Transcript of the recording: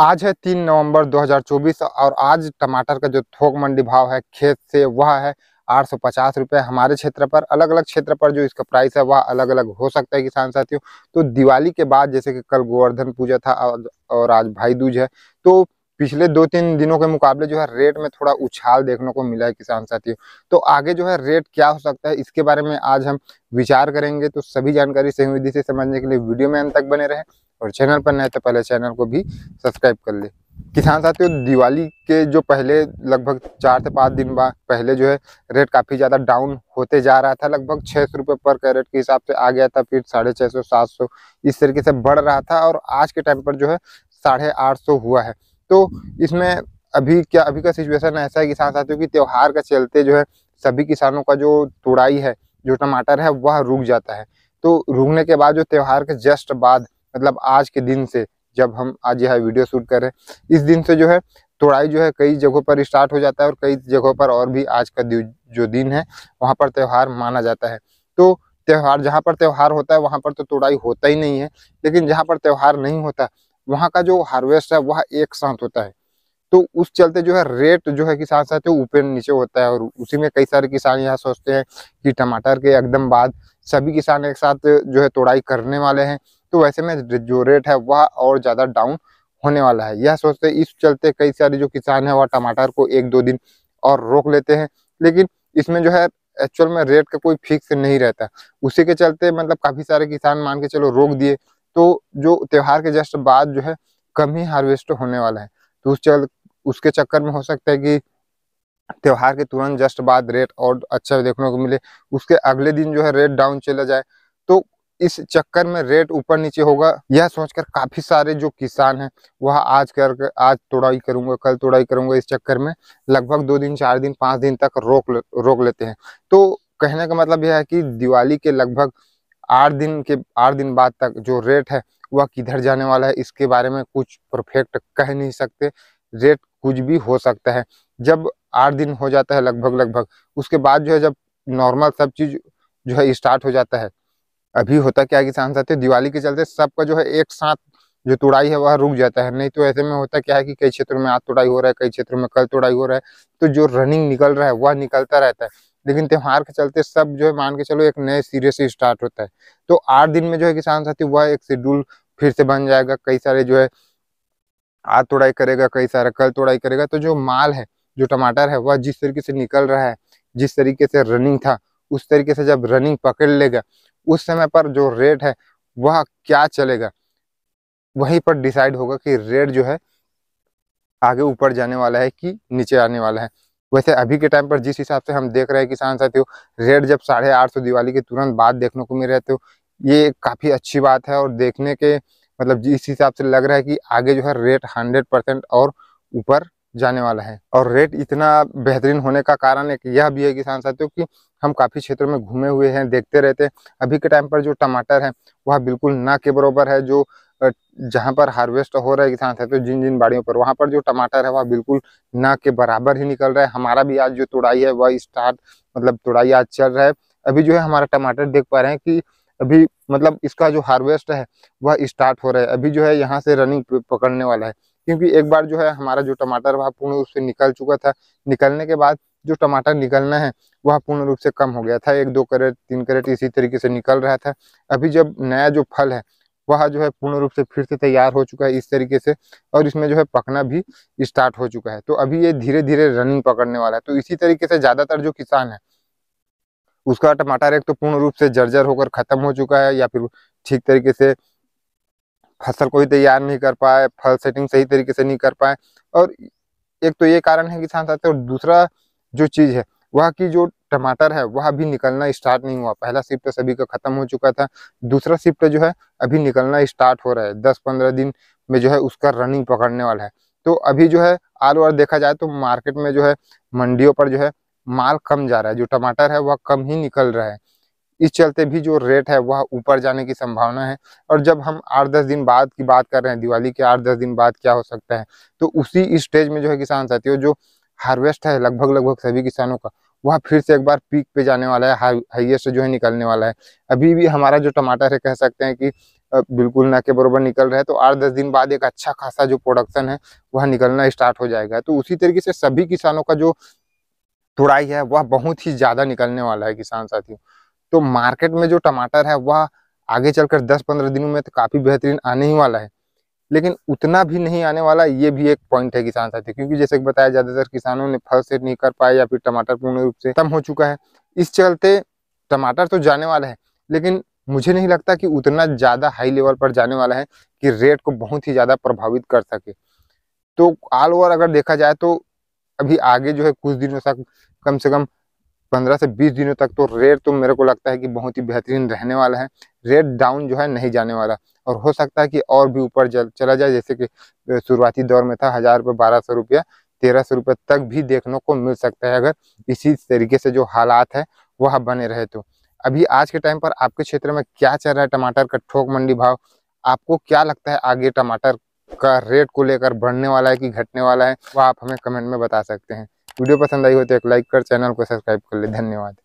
आज है तीन नवंबर 2024 और आज टमाटर का जो थोक मंडी भाव है खेत से वह है आठ सौ पचास रुपये हमारे क्षेत्र पर अलग अलग क्षेत्र पर जो इसका प्राइस है वह अलग अलग हो सकता है किसान साथियों तो दिवाली के बाद जैसे कि कल गोवर्धन पूजा था और आज भाई दूज है तो पिछले दो तीन दिनों के मुकाबले जो है रेट में थोड़ा उछाल देखने को मिला है किसान साथियों तो आगे जो है रेट क्या हो सकता है इसके बारे में आज हम विचार करेंगे तो सभी जानकारी सही विधि से समझने के लिए वीडियो में अंत तक बने रहें और चैनल पर नए तो पहले चैनल को भी सब्सक्राइब कर ले किसान साथियों दिवाली के जो पहले लगभग चार से पाँच दिन बाद पहले जो है रेट काफ़ी ज़्यादा डाउन होते जा रहा था लगभग छः सौ रुपये पर कैरेट के हिसाब से आ गया था फिर साढ़े छः सौ सात सौ इस तरीके से बढ़ रहा था और आज के टाइम पर जो है साढ़े आठ सौ हुआ है तो इसमें अभी क्या अभी का सिचुएसन ऐसा है किसान साथियों की त्यौहार का चलते जो है सभी किसानों का जो तोड़ाई है जो टमाटर है वह रुक जाता है तो रुकने के बाद जो त्यौहार के जस्ट बाद मतलब आज के दिन से जब हम आज यह वीडियो शूट कर रहे हैं इस दिन से जो है तोड़ाई जो है कई जगहों पर स्टार्ट हो जाता है और कई जगहों पर और भी आज का जो दिन है वहाँ पर त्यौहार माना जाता है तो त्यौहार जहाँ पर त्यौहार होता है वहाँ पर तो तोड़ाई होता ही नहीं है लेकिन जहाँ पर त्यौहार नहीं होता वहाँ का जो हार्वेस्ट है वह एक साथ होता है तो उस चलते जो है रेट जो है किसान साथ ऊपर नीचे होता है और उसी में कई सारे किसान यह सोचते हैं कि टमाटर के एकदम बाद सभी किसान एक साथ जो है तोड़ाई करने वाले हैं तो वैसे में जो रेट है वह और ज़्यादा डाउन होने वाला है यह सोचते इस चलते कई सारे जो किसान है वह टमाटर को एक दो दिन और रोक लेते हैं लेकिन इसमें जो है एक्चुअल में रेट का कोई फिक्स नहीं रहता उसी के चलते मतलब काफ़ी सारे किसान मान के चलो रोक दिए तो जो त्योहार के जस्ट बाद जो है कम ही हार्वेस्ट होने वाला है तो उस चल उसके चक्कर में हो सकता है कि त्योहार के तुरंत जस्ट बाद रेट और अच्छा देखने को मिले उसके अगले दिन जो है रेट डाउन चला जाए तो इस चक्कर में रेट ऊपर नीचे होगा यह सोचकर काफी सारे जो किसान हैं वह आज कर आज तोड़ाई करूंगा कल तोड़ाई करूंगा इस चक्कर में लगभग दो दिन चार दिन पाँच दिन तक रोक रोक लेते हैं तो कहने का मतलब यह है कि दिवाली के लगभग आठ दिन के आठ दिन बाद तक जो रेट है वह किधर जाने वाला है इसके बारे में कुछ परफेक्ट कह नहीं सकते रेट कुछ भी हो सकता है जब आठ दिन हो जाता है लगभग लगभग उसके बाद जो है जब नॉर्मल सब चीज़ जो है स्टार्ट हो जाता है अभी होता क्या किसान साथी दिवाली के चलते सबका जो है एक साथ जो तुड़ाई है वह रुक जाता है नहीं तो ऐसे में होता क्या है कि कई क्षेत्रों में आज तुड़ाई हो रहा है कई क्षेत्रों में कल तुड़ाई हो रहा है तो जो रनिंग निकल रहा है वह निकलता रहता है लेकिन त्यौहार के चलते सब जो है मान के चलो एक नए सिरे से स्टार्ट होता है तो आठ दिन में जो है किसान साथी वह एक शेड्यूल फिर से बन जाएगा कई सारे जो है आज तोड़ाई करेगा कई सारा कल तोड़ाई करेगा तो जो माल है जो टमाटर है वह जिस तरीके से निकल रहा है जिस तरीके से रनिंग था उस तरीके से जब रनिंग पकड़ लेगा उस समय पर जो रेट है वह क्या चलेगा वहीं पर डिसाइड होगा कि रेट जो है आगे ऊपर जाने वाला है कि नीचे आने वाला है वैसे अभी के टाइम पर जिस हिसाब से हम देख रहे हैं किसान साथियों रेट जब साढ़े आठ सौ दिवाली के तुरंत बाद देखने को मिल रहे थे तो ये काफ़ी अच्छी बात है और देखने के मतलब जिस हिसाब से लग रहा है कि आगे जो है रेट हंड्रेड परसेंट और ऊपर जाने वाला है और रेट इतना बेहतरीन होने का कारण एक यह भी है किसान साथियों कि हम काफ़ी क्षेत्रों में घूमे हुए हैं देखते रहते हैं अभी के टाइम पर जो टमाटर है वह बिल्कुल ना के बराबर है जो जहाँ पर हार्वेस्ट हो रहा है किसान साथियों जिन जिन बाड़ियों पर वहाँ पर जो टमाटर है वह बिल्कुल ना के बराबर ही निकल रहा है हमारा भी आज जो तोड़ाई है वह स्टार्ट मतलब तोड़ाई आज चल रहा है अभी जो है हमारा टमाटर देख पा रहे हैं कि अभी मतलब इसका जो हार्वेस्ट है वह स्टार्ट हो रहा है अभी जो है यहाँ से रनिंग पकड़ने वाला है क्योंकि एक बार जो है हमारा जो टमाटर वह पूर्ण रूप से निकल चुका था निकलने के बाद जो टमाटर निकलना है वह पूर्ण रूप से कम हो गया था एक दो करेट तीन करेट इसी तरीके से निकल रहा था अभी जब नया जो फल है वह जो है पूर्ण रूप से फिर से तैयार हो चुका है इस तरीके से और इसमें जो है पकना भी स्टार्ट हो चुका है तो अभी ये धीरे धीरे रनिंग पकड़ने वाला है तो इसी तरीके से ज़्यादातर जो किसान है उसका टमाटर एक तो पूर्ण रूप से जर्जर होकर ख़त्म हो चुका है या फिर ठीक तरीके से फसल को ही तैयार नहीं कर पाए फल सेटिंग सही तरीके से नहीं कर पाए और एक तो ये कारण है किसान साथ और दूसरा जो चीज़ है वह कि जो टमाटर है वह अभी निकलना स्टार्ट नहीं हुआ पहला शिफ्ट सभी का खत्म हो चुका था दूसरा शिफ्ट जो है अभी निकलना स्टार्ट हो रहा है दस पंद्रह दिन में जो है उसका रनिंग पकड़ने वाला है तो अभी जो है आल ओवर देखा जाए तो मार्केट में जो है मंडियों पर जो है माल कम जा रहा है जो टमाटर है वह कम ही निकल रहा है इस चलते भी जो रेट है वह ऊपर जाने की संभावना है और जब हम आठ दस दिन बाद की बात कर रहे हैं दिवाली के आठ दस दिन बाद क्या हो सकता है तो उसी स्टेज में जो है किसान साथियों जो हार्वेस्ट है लगभग लगभग सभी किसानों का वह फिर से एक बार पीक पे जाने वाला है हाइएस्ट जो है निकलने वाला है अभी भी हमारा जो टमाटर है कह सकते हैं कि बिल्कुल ना के बरोबर निकल रहा है तो आठ दस दिन बाद एक अच्छा खासा जो प्रोडक्शन है वह निकलना स्टार्ट हो जाएगा तो उसी तरीके से सभी किसानों का जो तुड़ाई है वह बहुत ही ज़्यादा निकलने वाला है किसान साथियों तो मार्केट में जो टमाटर है वह आगे चलकर 10-15 दिनों में तो काफ़ी बेहतरीन आने ही वाला है लेकिन उतना भी नहीं आने वाला ये भी एक पॉइंट है किसान साथी क्योंकि जैसे कि बताया ज़्यादातर किसानों ने फल से नहीं कर पाया या फिर टमाटर पूर्ण रूप से कम हो चुका है इस चलते टमाटर तो जाने वाला है लेकिन मुझे नहीं लगता कि उतना ज़्यादा हाई लेवल पर जाने वाला है कि रेट को बहुत ही ज़्यादा प्रभावित कर सके तो ऑल ओवर अगर देखा जाए तो अभी आगे जो है कुछ दिनों तक कम से कम पंद्रह से बीस दिनों तक तो रेट तो मेरे को लगता है कि बहुत ही बेहतरीन रहने वाला है रेट डाउन जो है नहीं जाने वाला और हो सकता है कि और भी ऊपर चला जाए जैसे कि शुरुआती दौर में था हज़ार रुपये बारह सौ रुपया तेरह सौ रुपये तक भी देखने को मिल सकता है अगर इसी तरीके से जो हालात है वह बने रहे तो अभी आज के टाइम पर आपके क्षेत्र में क्या चल रहा है टमाटर का ठोक मंडी भाव आपको क्या लगता है आगे टमाटर का रेट को लेकर बढ़ने वाला है कि घटने वाला है वह आप हमें कमेंट में बता सकते हैं वीडियो पसंद आई हो तो एक लाइक कर चैनल को सब्सक्राइब कर ले धन्यवाद